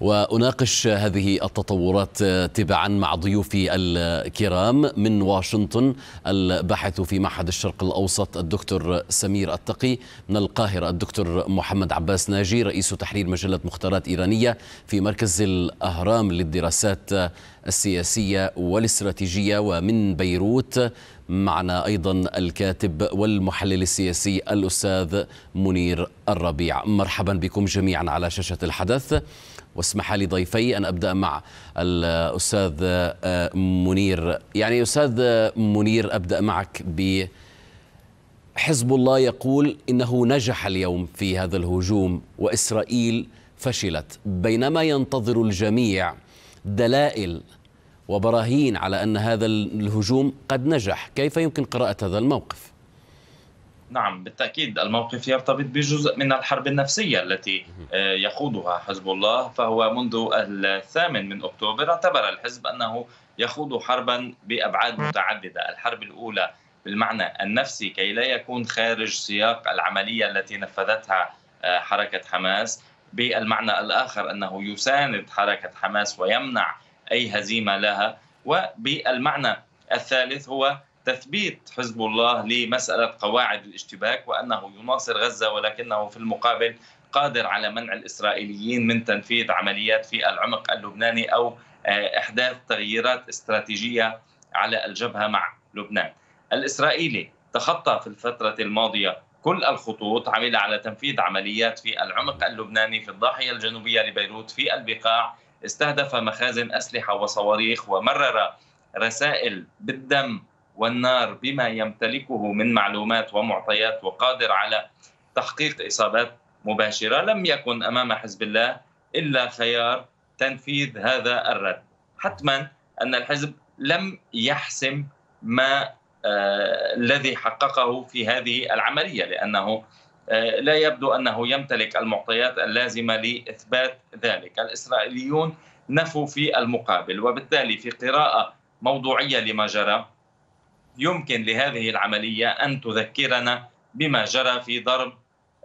واناقش هذه التطورات تباعا مع ضيوفي الكرام من واشنطن الباحث في معهد الشرق الاوسط الدكتور سمير التقي من القاهره الدكتور محمد عباس ناجي رئيس تحرير مجله مختارات ايرانيه في مركز الاهرام للدراسات السياسيه والاستراتيجيه ومن بيروت معنا ايضا الكاتب والمحلل السياسي الاستاذ منير الربيع مرحبا بكم جميعا على شاشه الحدث واسمح لي ضيفي أن أبدأ مع الأستاذ آه، منير يعني أستاذ آه، منير أبدأ معك ب حزب الله يقول إنه نجح اليوم في هذا الهجوم وإسرائيل فشلت بينما ينتظر الجميع دلائل وبراهين على أن هذا الهجوم قد نجح كيف يمكن قراءة هذا الموقف؟ نعم بالتأكيد الموقف يرتبط بجزء من الحرب النفسية التي آه، يخوضها حزب الله فهو منذ الثامن من أكتوبر اعتبر الحزب أنه يخوض حربا بأبعاد متعددة الحرب الأولى بالمعنى النفسي كي لا يكون خارج سياق العملية التي نفذتها آه، حركة حماس بالمعنى الآخر أنه يساند حركة حماس ويمنع أي هزيمة لها وبالمعنى الثالث هو تثبيت حزب الله لمسألة قواعد الاشتباك وأنه يناصر غزة ولكنه في المقابل قادر على منع الإسرائيليين من تنفيذ عمليات في العمق اللبناني أو آه، إحداث تغييرات استراتيجية على الجبهة مع لبنان الإسرائيلي تخطى في الفترة الماضية كل الخطوط عمل على تنفيذ عمليات في العمق اللبناني في الضاحية الجنوبية لبيروت في البقاع استهدف مخازن أسلحة وصواريخ ومرر رسائل بالدم والنار بما يمتلكه من معلومات ومعطيات وقادر على تحقيق اصابات مباشره لم يكن امام حزب الله الا خيار تنفيذ هذا الرد حتما ان الحزب لم يحسم ما آه الذي حققه في هذه العمليه لانه آه، لا يبدو انه يمتلك المعطيات اللازمه لاثبات ذلك الاسرائيليون نفوا في المقابل وبالتالي في قراءه موضوعيه لما جرى يمكن لهذه العملية أن تذكرنا بما جرى في ضرب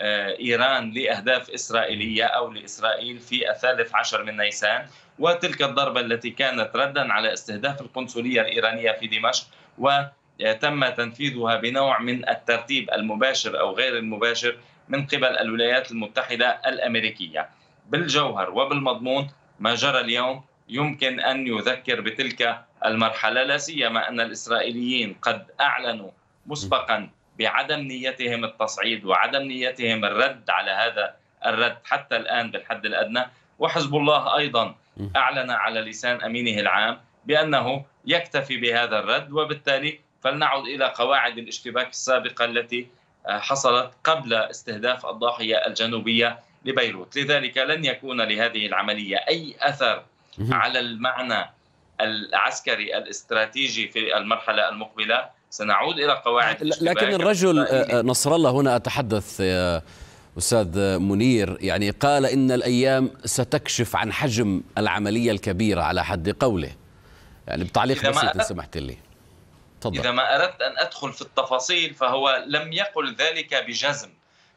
آه، إيران لأهداف إسرائيلية أو لإسرائيل في الثالث عشر من نيسان وتلك الضربة التي كانت ردا على استهداف القنصلية الإيرانية في دمشق وتم تنفيذها بنوع من الترتيب المباشر أو غير المباشر من قبل الولايات المتحدة الأمريكية بالجوهر وبالمضمون ما جرى اليوم يمكن أن يذكر بتلك المرحله لا سيما ان الاسرائيليين قد اعلنوا مسبقا بعدم نيتهم التصعيد وعدم نيتهم الرد على هذا الرد حتى الان بالحد الادنى وحزب الله ايضا اعلن على لسان امينه العام بانه يكتفي بهذا الرد وبالتالي فلنعد الى قواعد الاشتباك السابقه التي آه، حصلت قبل استهداف الضاحيه الجنوبيه لبيروت، لذلك لن يكون لهذه العمليه اي اثر على المعنى العسكري الاستراتيجي في المرحله المقبله سنعود الى قواعد لكن الرجل آه، آه، نصر الله هنا اتحدث يا استاذ منير يعني قال ان الايام ستكشف عن حجم العمليه الكبيره على حد قوله يعني بتعليق بسيط ان سمحت لي تفضل اذا ما اردت ان ادخل في التفاصيل فهو لم يقل ذلك بجزم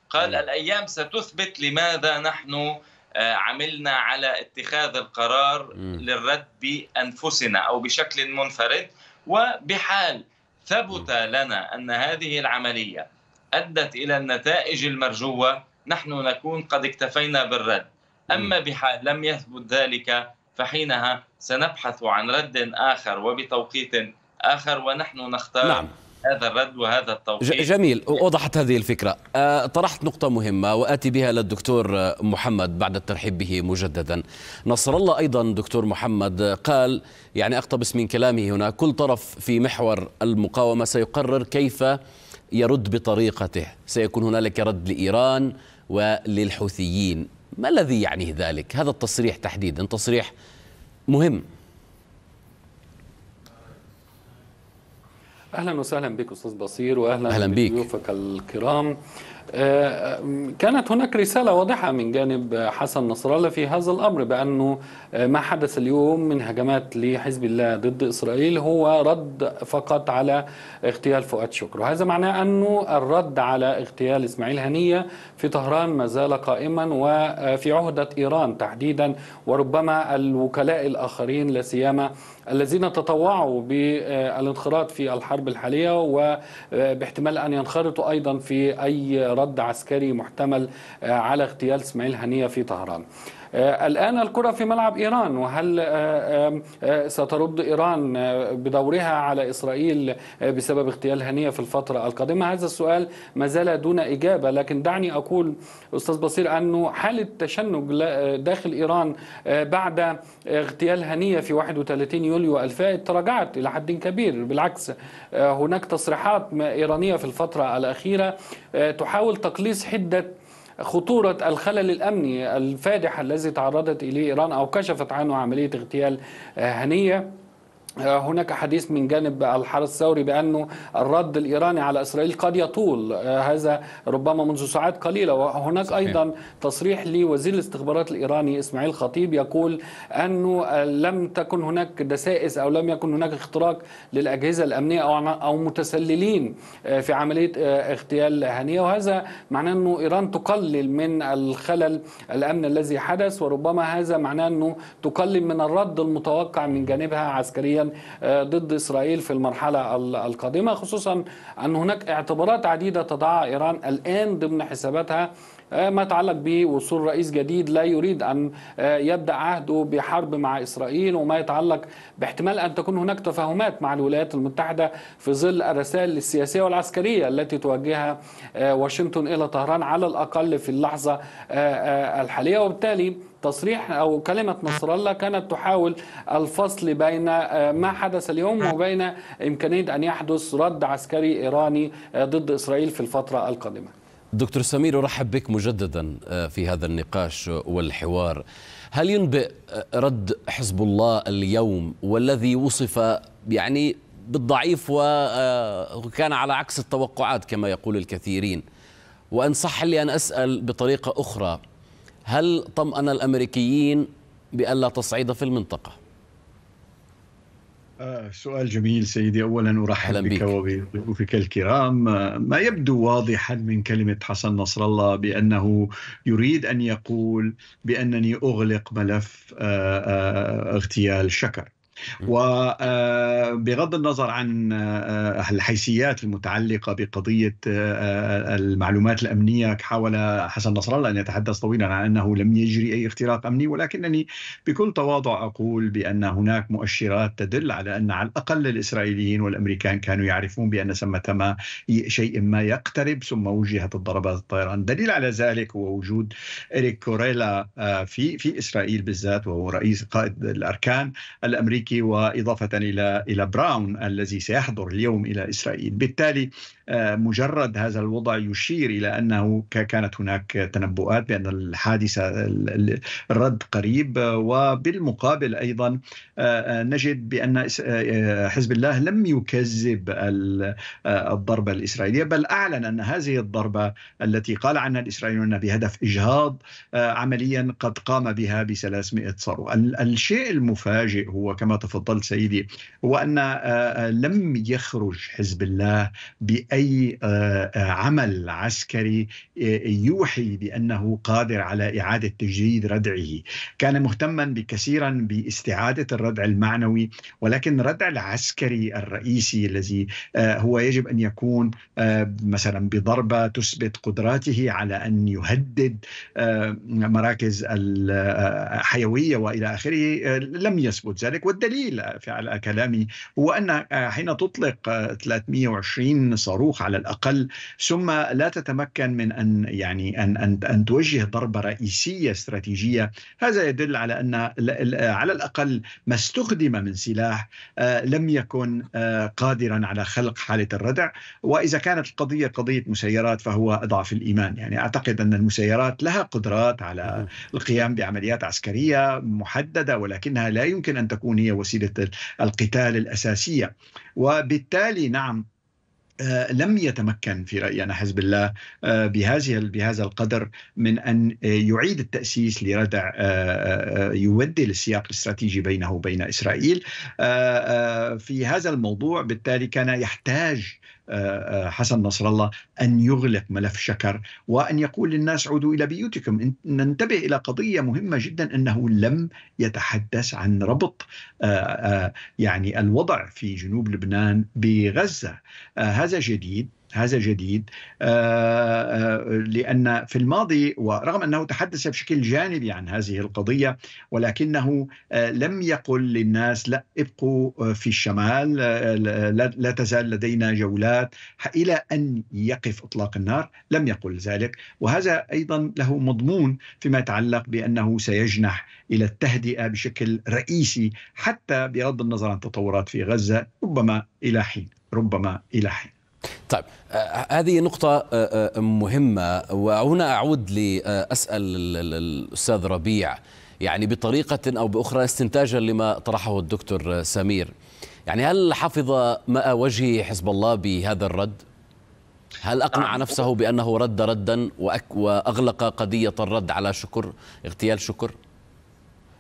قال نعم. الايام ستثبت لماذا نحن آه، عملنا على اتخاذ القرار للرد بانفسنا او بشكل منفرد وبحال ثبت لنا ان هذه العمليه ادت الى النتائج المرجوه نحن نكون قد اكتفينا بالرد اما بحال لم يثبت ذلك فحينها سنبحث عن رد اخر وبتوقيت اخر ونحن نختار نعم. هذا الرد وهذا التوقيت جميل وضحت هذه الفكرة آه، طرحت نقطة مهمة وآتي بها للدكتور محمد بعد الترحيب به مجددا نصر الله أيضا دكتور محمد قال يعني أقتبس من كلامه هنا كل طرف في محور المقاومة سيقرر كيف يرد بطريقته سيكون هنالك رد لإيران وللحوثيين ما الذي يعنيه ذلك؟ هذا التصريح تحديدا تصريح مهم اهلا وسهلا بك استاذ بصير واهلا أهلا بك بضيوفك الكرام آه، كانت هناك رسالة واضحة من جانب حسن نصر الله في هذا الأمر بأنه آه، ما حدث اليوم من هجمات لحزب الله ضد إسرائيل هو رد فقط على اغتيال فؤاد شكر وهذا معناه أنه الرد على اغتيال إسماعيل هنية في طهران ما زال قائما وفي عهدة إيران تحديدا وربما الوكلاء الآخرين لا سيما الذين تطوعوا بالانخراط في الحرب الحرب الحالية وباحتمال أن ينخرطوا أيضا في أي رد عسكري محتمل آه، على اغتيال اسماعيل هنية في طهران آه، الآن الكرة في ملعب إيران وهل آه، آه، سترد إيران بدورها على إسرائيل بسبب اغتيال هنية في الفترة القادمة هذا السؤال ما زال دون إجابة لكن دعني أقول أستاذ بصير أنه حالة تشنج داخل إيران بعد اغتيال هنية في 31 يوليو الفائت تراجعت إلى حد كبير بالعكس هناك تصريحات إيرانية في الفترة الأخيرة تحاول تقليص حدة خطورة الخلل الأمني الفادح الذي تعرضت إليه إيران أو كشفت عنه عملية اغتيال آه، هنية هناك حديث من جانب الحرس الثوري بأنه الرد الإيراني على إسرائيل قد يطول آه، هذا ربما منذ ساعات قليلة وهناك صحيح. أيضا تصريح لوزير الاستخبارات الإيراني إسماعيل خطيب يقول أنه آه، لم تكن هناك دسائس أو لم يكن هناك اختراق للأجهزة الأمنية أو متسللين آه، في عملية اغتيال هنية وهذا معناه أنه إيران تقلل من الخلل الأمن الذي حدث وربما هذا معناه أنه تقلل من الرد المتوقع من جانبها عسكريا آه، ضد إسرائيل في المرحلة القادمة خصوصا أن هناك اعتبارات عديدة تضعها إيران الآن ضمن حساباتها آه، ما يتعلق بوصول رئيس جديد لا يريد أن آه، يبدأ عهده بحرب مع إسرائيل وما يتعلق باحتمال أن تكون هناك تفاهمات مع الولايات المتحدة في ظل الرسائل السياسية والعسكرية التي توجهها آه، واشنطن إلى طهران على الأقل في اللحظة الحالية وبالتالي تصريح او كلمه نصر الله كانت تحاول الفصل بين ما حدث اليوم وبين امكانيه ان يحدث رد عسكري ايراني ضد اسرائيل في الفتره القادمه دكتور سمير ارحب بك مجددا آه، في هذا النقاش والحوار هل ينبئ آه، رد حزب الله اليوم والذي وصف يعني بالضعيف وكان آه، على عكس التوقعات كما يقول الكثيرين وان صح لي ان اسال بطريقه اخرى هل طمأن الامريكيين بألا تصعيد في المنطقه آه، سؤال جميل سيدي اولا ارحب بك وبضيوفك الكرام ما يبدو واضحا من كلمه حسن نصر الله بانه يريد ان يقول بانني اغلق ملف آه، آه، اغتيال شكر وبغض آه، النظر عن آه، آه، الحيثيات المتعلقة بقضية المعلومات الأمنية حاول حسن نصر الله أن يتحدث طويلا عن أنه لم يجري أي اختراق أمني ولكنني بكل تواضع أقول بأن هناك مؤشرات تدل على أن على الأقل الإسرائيليين والأمريكان كانوا يعرفون بأن ثمة ما شيء ما يقترب ثم وجهت الضربات الطيران دليل على ذلك هو وجود إريك كوريلا في في إسرائيل بالذات وهو رئيس قائد الأركان الأمريكي الامريكي واضافه الى الى براون الذي سيحضر اليوم الى اسرائيل، بالتالي آه، مجرد هذا الوضع يشير الى انه كانت هناك تنبؤات بان الحادثه الرد قريب وبالمقابل ايضا آه، آه، نجد بان حزب الله لم يكذب الضربه الاسرائيليه بل اعلن ان هذه الضربه التي قال عنها الاسرائيليون بهدف اجهاض عمليا قد قام بها ب 300 ثروه. الشيء المفاجئ هو كما تفضلت سيدي هو أن آه، آه، لم يخرج حزب الله بأي آه، عمل عسكري يوحي بأنه قادر على إعادة تجديد ردعه كان مهتما بكثيرا باستعادة الردع المعنوي ولكن الردع العسكري الرئيسي الذي هو يجب أن يكون مثلا بضربة تثبت قدراته على أن يهدد مراكز الحيوية وإلى آخره لم يثبت ذلك والدليل دليل على كلامي هو أن آه، حين تطلق 320 آه، صاروخ على الأقل ثم لا تتمكن من أن يعني أن أن أن توجه ضربة رئيسية استراتيجية هذا يدل على أن آه، على الأقل ما استخدم من سلاح لم يكن قادرا على خلق حالة الردع وإذا كانت القضية قضية مسيرات فهو أضعف الإيمان يعني أعتقد أن المسيرات لها قدرات على القيام بعمليات عسكرية محددة ولكنها لا يمكن أن تكون هي وسيله القتال الاساسيه وبالتالي نعم آه، لم يتمكن في رايي انا حزب الله آه، بهذه بهذا القدر من ان آه، يعيد التاسيس لردع يبدل السياق الاستراتيجي بينه وبين اسرائيل في هذا الموضوع بالتالي كان يحتاج آه، آه، حسن نصر الله أن يغلق ملف شكر وأن يقول للناس عودوا إلى بيوتكم ننتبه إلى قضية مهمة جدا أنه لم يتحدث عن ربط آه، يعني الوضع في جنوب لبنان بغزة هذا جديد هذا جديد آه، آه، لأن في الماضي ورغم أنه تحدث بشكل جانبي عن هذه القضية ولكنه آه، لم يقل للناس لا ابقوا في الشمال لا تزال لدينا جولات إلى أن يقف إطلاق النار لم يقل ذلك وهذا أيضا له مضمون فيما يتعلق بأنه سيجنح إلى التهدئة بشكل رئيسي حتى بغض النظر عن تطورات في غزة ربما إلى حين ربما إلى حين طيب آه، هذه نقطة آه، آه، مهمة وهنا أعود لأسأل الأستاذ ربيع يعني بطريقة أو بأخرى استنتاجا لما طرحه الدكتور سمير يعني هل حفظ ماء وجه حزب الله بهذا الرد؟ هل أقنع نعم. نفسه بأنه رد ردا وأغلق قضية الرد على شكر اغتيال شكر؟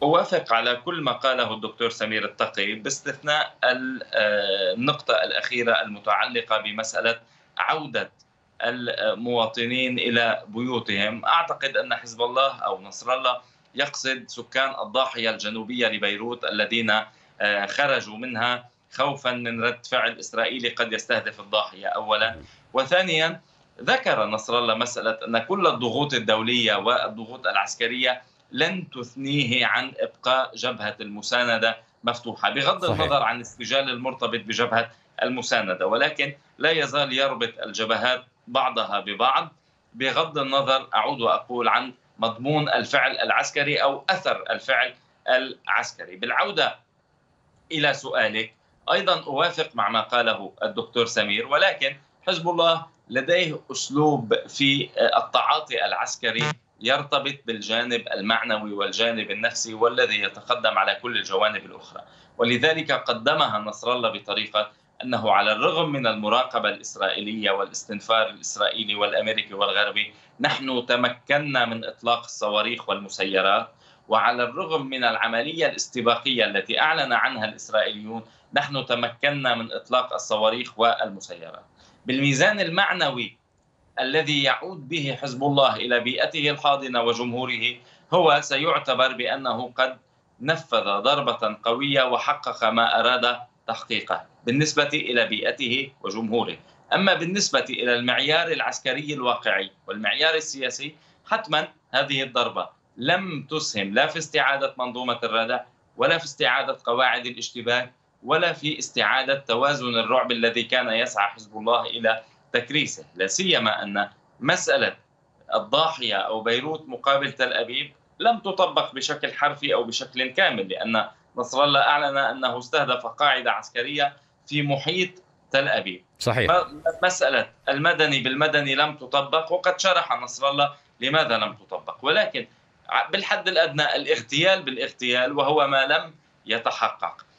أوافق على كل ما قاله الدكتور سمير التقي باستثناء آه، النقطة الأخيرة المتعلقة بمسألة عودة المواطنين إلى بيوتهم أعتقد أن حزب الله أو نصر الله يقصد سكان الضاحية الجنوبية لبيروت الذين آه، خرجوا منها خوفا من رد فعل إسرائيلي قد يستهدف الضاحية أولا وثانيا ذكر نصر الله مسألة أن كل الضغوط الدولية والضغوط العسكرية لن تثنيه عن ابقاء جبهه المسانده مفتوحه بغض صحيح. النظر عن السجال المرتبط بجبهه المسانده ولكن لا يزال يربط الجبهات بعضها ببعض بغض النظر اعود واقول عن مضمون الفعل العسكري او اثر الفعل العسكري بالعوده الى سؤالك ايضا اوافق مع ما قاله الدكتور سمير ولكن حزب الله لديه اسلوب في التعاطي العسكري يرتبط بالجانب المعنوي والجانب النفسي والذي يتقدم على كل الجوانب الاخرى، ولذلك قدمها نصر الله بطريقه انه على الرغم من المراقبه الاسرائيليه والاستنفار الاسرائيلي والامريكي والغربي، نحن تمكنا من اطلاق الصواريخ والمسيرات، وعلى الرغم من العمليه الاستباقيه التي اعلن عنها الاسرائيليون، نحن تمكنا من اطلاق الصواريخ والمسيرات. بالميزان المعنوي الذي يعود به حزب الله الى بيئته الحاضنه وجمهوره هو سيعتبر بانه قد نفذ ضربه قويه وحقق ما اراد تحقيقه بالنسبه الى بيئته وجمهوره. اما بالنسبه الى المعيار العسكري الواقعي والمعيار السياسي حتما هذه الضربه لم تسهم لا في استعاده منظومه الردع ولا في استعاده قواعد الاشتباك ولا في استعاده توازن الرعب الذي كان يسعى حزب الله الى تكريسه لا سيما ان مساله الضاحيه او بيروت مقابل تل ابيب لم تطبق بشكل حرفي او بشكل كامل لان نصر الله اعلن انه استهدف قاعده عسكريه في محيط تل ابيب. صحيح. مساله المدني بالمدني لم تطبق وقد شرح نصر الله لماذا لم تطبق ولكن بالحد الادنى الاغتيال بالاغتيال وهو ما لم يتحقق.